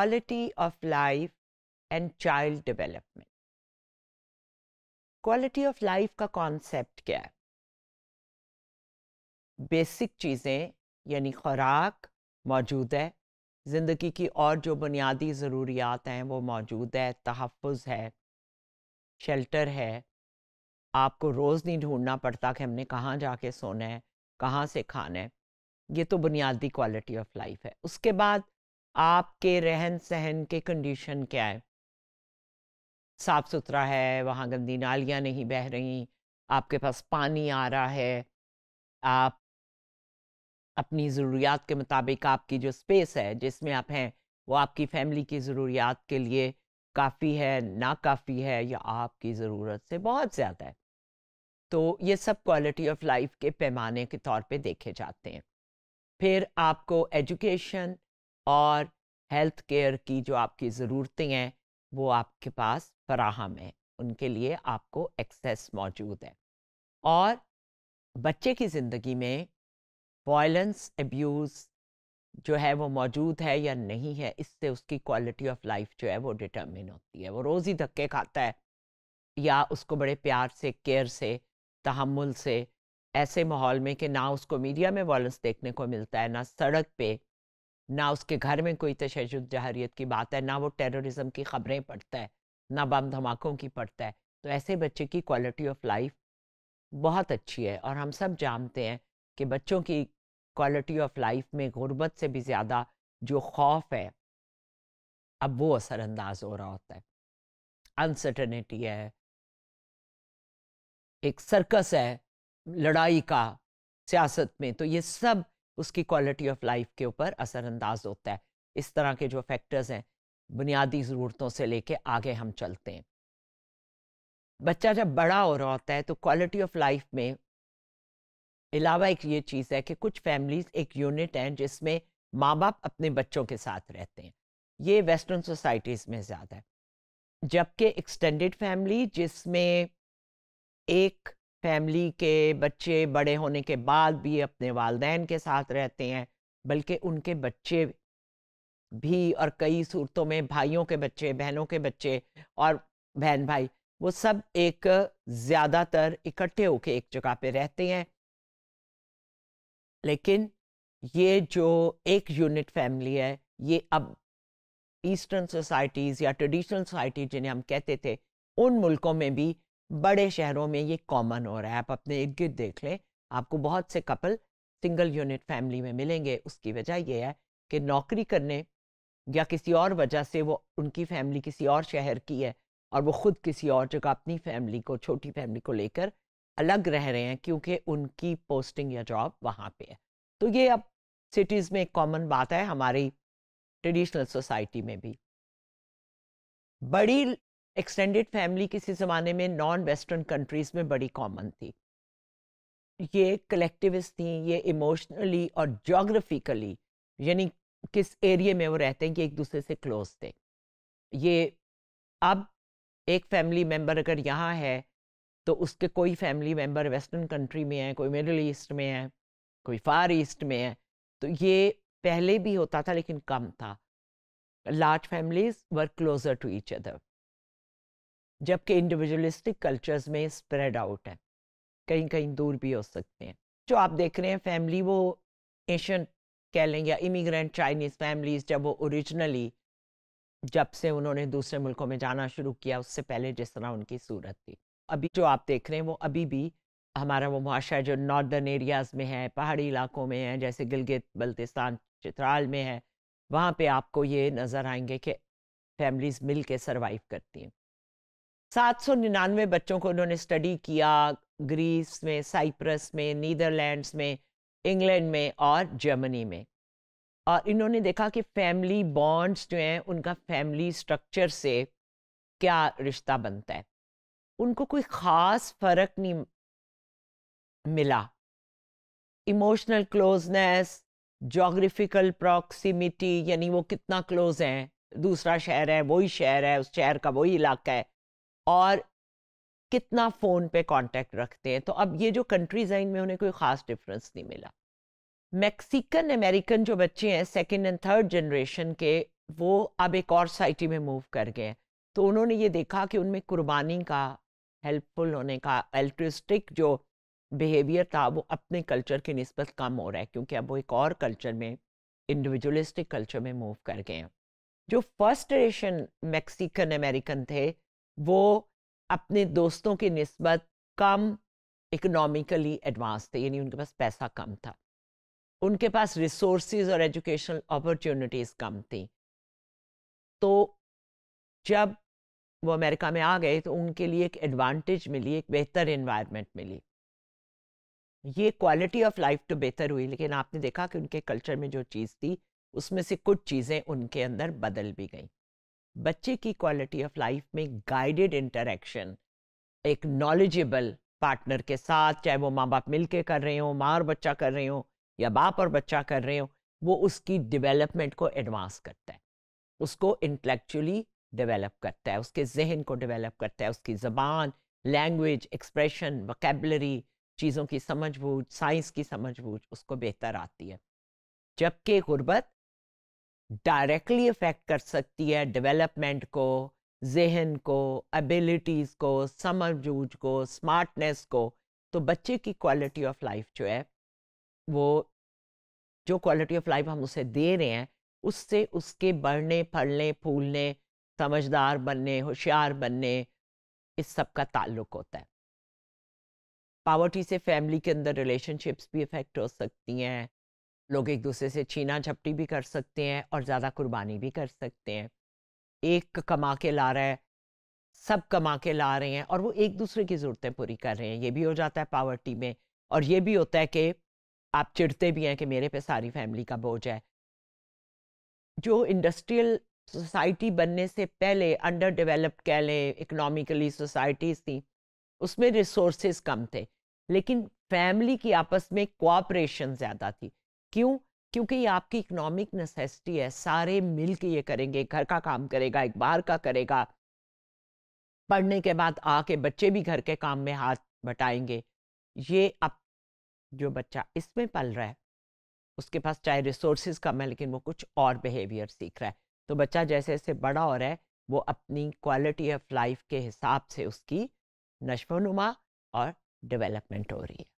quality of life and child development. Quality of life का concept क्या है basic चीज़ें यानी खुराक मौजूद है ज़िंदगी की और जो बुनियादी ज़रूरियात हैं वो मौजूद है तहफ़ है शेल्टर है आपको रोज़ नहीं ढूंढना पड़ता कि हमने कहाँ जाके सोना है कहाँ से खाना है ये तो बुनियादी क्वालिटी ऑफ लाइफ है उसके बाद आपके रहन सहन के कंडीशन क्या है साफ सुथरा है वहाँ गंदी नालियाँ नहीं बह रही आपके पास पानी आ रहा है आप अपनी ज़रूरियात के मुताबिक आपकी जो स्पेस है जिसमें आप हैं वो आपकी फैमिली की ज़रूरियात के लिए काफ़ी है ना काफ़ी है या आपकी ज़रूरत से बहुत ज़्यादा है तो ये सब क्वालिटी ऑफ लाइफ के पैमाने के तौर पे देखे जाते हैं फिर आपको एजुकेशन और हेल्थ केयर की जो आपकी ज़रूरतें हैं वो आपके पास फराहम है उनके लिए आपको एक्सेस मौजूद है और बच्चे की ज़िंदगी में वॉयलेंस एब्यूज़ जो है वो मौजूद है या नहीं है इससे उसकी क्वालिटी ऑफ लाइफ जो है वो डिटर्मिन होती है वो रोज़ ही धक्के खाता है या उसको बड़े प्यार से केयर से तहमुल से ऐसे माहौल में कि ना उसको मीडिया में वॉयलेंस देखने को मिलता है ना सड़क पे ना उसके घर में कोई तशद जहरीत की बात है ना वो टेररिज्म की खबरें पढ़ता है ना बम धमाकों की पढ़ता है तो ऐसे बच्चे की क्वालिटी ऑफ लाइफ बहुत अच्छी है और हम सब जानते हैं कि बच्चों की क्वालिटी ऑफ लाइफ में गुर्बत से भी ज़्यादा जो खौफ है अब वो असरानंदाज हो रहा होता है अनसर्टनिटी है एक सर्कस है लड़ाई का सियासत में तो ये सब उसकी क्वालिटी ऑफ लाइफ के ऊपर असरअंदाज होता है इस तरह के जो फैक्टर्स हैं बुनियादी ज़रूरतों से लेके आगे हम चलते हैं बच्चा जब बड़ा हो रहा होता है तो क्वालिटी ऑफ लाइफ में अलावा एक ये चीज़ है कि कुछ फैमिलीज एक यूनिट हैं जिसमें माँ बाप अपने बच्चों के साथ रहते हैं ये वेस्टर्न सोसाइटीज़ में ज़्यादा है जबकि एक्सटेंडेड फैमिली जिसमें एक फैमिली के बच्चे बड़े होने के बाद भी अपने वालदेन के साथ रहते हैं बल्कि उनके बच्चे भी और कई सूरतों में भाइयों के बच्चे बहनों के बच्चे और बहन भाई वो सब एक ज़्यादातर इकट्ठे होके एक जगह पे रहते हैं लेकिन ये जो एक यूनिट फैमिली है ये अब ईस्टर्न सोसाइटीज़ या ट्रेडिशनल सोसाइटी जिन्हें हम कहते थे उन मुल्कों में भी बड़े शहरों में ये कॉमन हो रहा है आप अपने इर्द गिर्द देख लें आपको बहुत से कपल सिंगल यूनिट फैमिली में मिलेंगे उसकी वजह यह है कि नौकरी करने या किसी और वजह से वो उनकी फैमिली किसी और शहर की है और वो खुद किसी और जगह अपनी फैमिली को छोटी फैमिली को लेकर अलग रह रहे हैं क्योंकि उनकी पोस्टिंग या जॉब वहाँ पे है तो ये अब सिटीज़ में एक कॉमन बात है हमारी ट्रेडिशनल सोसाइटी में भी बड़ी एक्सटेंडेड फैमिली किसी ज़माने में नॉन वेस्टर्न कंट्रीज़ में बड़ी कॉमन थी ये कलेक्टिविस्ट थी ये इमोशनली और जोग्राफिकली यानी किस एरिए में वो रहते हैं कि एक दूसरे से क्लोज थे ये अब एक फैमिली मेम्बर अगर यहाँ है तो उसके कोई फैमिली मेम्बर वेस्टर्न कंट्री में है कोई मिडल ईस्ट में है कोई फार ईस्ट में है तो ये पहले भी होता था लेकिन कम था large families were closer to each other जबकि इंडिविजुअलिस्टिक कल्चर्स में स्प्रेड आउट है कहीं कहीं दूर भी हो सकते हैं जो आप देख रहे हैं फैमिली वो एशियन कह लें या इमिग्रेंट चाइनीज़ फैमिलीज जब वो ओरिजिनली जब से उन्होंने दूसरे मुल्कों में जाना शुरू किया उससे पहले जिस तरह उनकी सूरत थी अभी जो आप देख रहे हैं वो अभी भी हमारा वो मुआशा जो नॉर्दर्न एरियाज़ में है पहाड़ी इलाकों में है जैसे गिलगित बल्तिस्तान चित्राल में है वहाँ पे आपको ये नज़र आएंगे कि फैमिलीज़ मिल के सर्वाइव करती हैं 799 बच्चों को उन्होंने स्टडी किया ग्रीस में साइप्रस में नीदरलैंड्स में इंग्लैंड में और जर्मनी में और इन्होंने देखा कि फैमिली बॉन्ड्स जो हैं उनका फैमिली स्ट्रक्चर से क्या रिश्ता बनता है उनको कोई ख़ास फ़र्क नहीं मिला इमोशनल क्लोजनेस जोग्राफिकल प्रॉक्सिमिटी यानी वो कितना क्लोज हैं दूसरा शहर है वही शहर है उस शहर का वही इलाका है और कितना फ़ोन पे कांटेक्ट रखते हैं तो अब ये जो कंट्रीज हैं इनमें उन्हें कोई ख़ास डिफरेंस नहीं मिला मैक्सिकन अमेरिकन जो बच्चे हैं सेकेंड एंड थर्ड जनरेशन के वो अब एक और सोसाइटी में मूव कर गए तो उन्होंने ये देखा कि उनमें कुर्बानी का हेल्पफुल होने का एल्ट्रिस्टिक जो बिहेवियर था वो अपने कल्चर के नस्बत कम हो रहा है क्योंकि अब वो एक और कल्चर में इंडिविजुअलिस्टिक कल्चर में मूव कर गए हैं जो फर्स्ट जनरेशन मैक्सिकन अमेरिकन थे वो अपने दोस्तों की नस्बत कम इकोनॉमिकली एडवांस थे यानी उनके पास पैसा कम था उनके पास रिसोर्स और एजुकेशनल अपॉर्चुनिटीज़ कम थी तो जब वो अमेरिका में आ गए तो उनके लिए एक एडवांटेज मिली एक बेहतर इन्वायरमेंट मिली ये क्वालिटी ऑफ लाइफ तो बेहतर हुई लेकिन आपने देखा कि उनके कल्चर में जो चीज़ थी उसमें से कुछ चीज़ें उनके अंदर बदल भी गई बच्चे की क्वालिटी ऑफ लाइफ में गाइडेड इंटरेक्शन एक नॉलेजेबल पार्टनर के साथ चाहे वो माँ बाप मिलके कर रहे हो माँ और बच्चा कर रहे हो या बाप और बच्चा कर रहे हो वो उसकी डेवलपमेंट को एडवांस करता है उसको इंटेलेक्चुअली डेवलप करता है उसके जहन को डेवलप करता है उसकी ज़बान लैंग्वेज एक्सप्रेशन वकेबलरी चीज़ों की समझ बूझ साइंस की समझ बूझ उसको बेहतर आती है जबकि गुर्बत डायरेक्टली इफ़ेक्ट कर सकती है डेवलपमेंट को जहन को एबिलिटीज़ को समझूज को स्मार्टनेस को तो बच्चे की क्वालिटी ऑफ लाइफ जो है वो जो क्वालिटी ऑफ लाइफ हम उसे दे रहे हैं उससे उसके बढ़ने फलने फूलने समझदार बनने होशियार बनने इस सब का ताल्लुक होता है पावर्टी से फैमिली के अंदर रिलेशनशिप्स भी इफ़ेक्ट हो सकती हैं लोग एक दूसरे से छीना झपटी भी कर सकते हैं और ज़्यादा कुर्बानी भी कर सकते हैं एक कमा के ला रहा है सब कमा के ला रहे हैं और वो एक दूसरे की ज़रूरतें पूरी कर रहे हैं ये भी हो जाता है पावर्टी में और ये भी होता है कि आप चिढ़ते भी हैं कि मेरे पे सारी फैमिली का बोझ है जो इंडस्ट्रियल सोसाइटी बनने से पहले अंडर डेवलप्ड कह लें इकनॉमिकली सोसाइटीज़ थी उसमें रिसोर्सेज कम थे लेकिन फैमिली की आपस में कोऑपरेशन ज़्यादा थी क्यों क्योंकि ये आपकी इकोनॉमिक नेसेसिटी है सारे मिल के ये करेंगे घर का काम करेगा एक बार का करेगा पढ़ने के बाद आके बच्चे भी घर के काम में हाथ बटाएंगे ये अब जो बच्चा इसमें पल रहा है उसके पास चाहे रिसोर्सेज कम है लेकिन वो कुछ और बिहेवियर सीख रहा है तो बच्चा जैसे जैसे बड़ा हो रहा है वो अपनी क्वालिटी ऑफ लाइफ के हिसाब से उसकी नशोनुमा और डेवलपमेंट हो रही है